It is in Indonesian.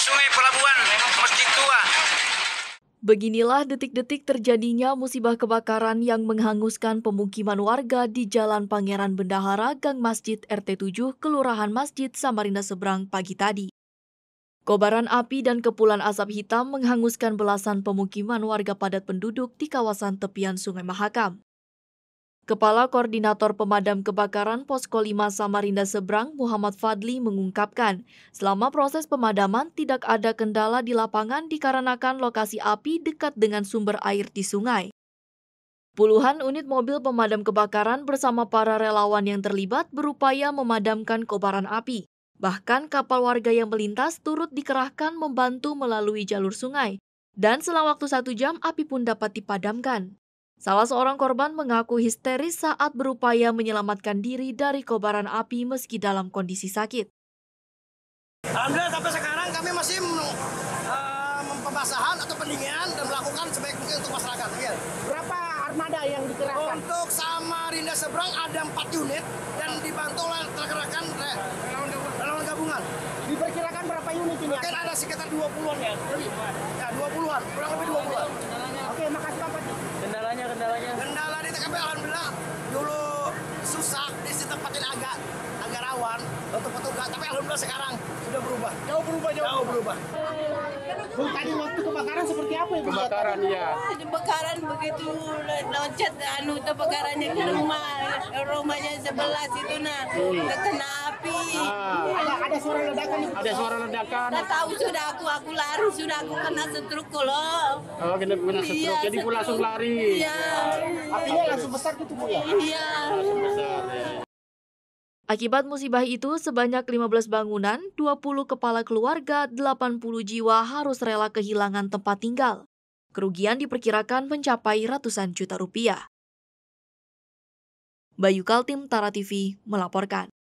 sungai pelabuhan Masjid Tua. Beginilah detik-detik terjadinya musibah kebakaran yang menghanguskan pemukiman warga di Jalan Pangeran Bendahara, Gang Masjid RT 7, Kelurahan Masjid Samarinda Seberang pagi tadi. Kobaran api dan kepulan asap hitam menghanguskan belasan pemukiman warga padat penduduk di kawasan tepian Sungai Mahakam. Kepala Koordinator Pemadam Kebakaran Posko 5 Samarinda Seberang, Muhammad Fadli, mengungkapkan, selama proses pemadaman tidak ada kendala di lapangan dikarenakan lokasi api dekat dengan sumber air di sungai. Puluhan unit mobil pemadam kebakaran bersama para relawan yang terlibat berupaya memadamkan kobaran api. Bahkan kapal warga yang melintas turut dikerahkan membantu melalui jalur sungai. Dan selang waktu satu jam, api pun dapat dipadamkan. Salah seorang korban mengaku histeris saat berupaya menyelamatkan diri dari kobaran api meski dalam kondisi sakit. Alhamdulillah sampai sekarang kami masih uh, atau pendinginan dan melakukan sebaik mungkin untuk masyarakat. Ya. Berapa armada yang dikerahkan? Untuk Rinda Seberang ada 4 unit dan dibantu oleh rekan-rekan relawan gabungan. Diperkirakan berapa unit ini? Mungkin ada sekitar 20-an ya. di tempat ini agak agak rawan untuk petugas tapi alhamdulillah sekarang sudah berubah jauh berubah jauh, jauh berubah Bu, tadi waktu kebakaran seperti apa ya? Kebakaran, ya. Kebakaran begitu loncat, anu kebakarannya ke rumah, rumahnya sebelah situ nah, terkena api. Ah. Ada, suara ledakan. Ada suara ledakan. Nah, tahu sudah aku, aku lari, sudah aku kena setruk loh. Oh, kena kena iya, setruk. Iya, Jadi aku langsung lari. Iya. Apinya langsung besar gitu bu ya? Iya. Langsung besar. Akibat musibah itu, sebanyak 15 bangunan, 20 kepala keluarga, 80 jiwa harus rela kehilangan tempat tinggal. Kerugian diperkirakan mencapai ratusan juta rupiah. Bayu Kaltim Tara TV melaporkan.